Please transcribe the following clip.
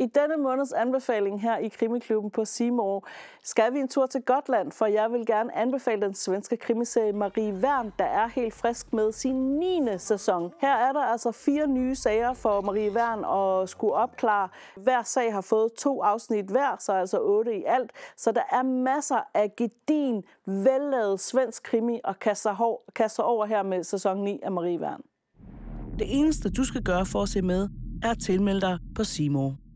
I denne måneds anbefaling her i Krimiklubben på Simor skal vi en tur til Gotland, for jeg vil gerne anbefale den svenske krimiserie Marie Wern, der er helt frisk med sin 9. sæson. Her er der altså fire nye sager for Marie Wern at skulle opklare. Hver sag har fået to afsnit hver, så altså otte i alt. Så der er masser af gedin, vellavet svensk krimi og kaster over her med sæson 9 af Marie Wern. Det eneste, du skal gøre for at se med, er at tilmelde dig på Simor.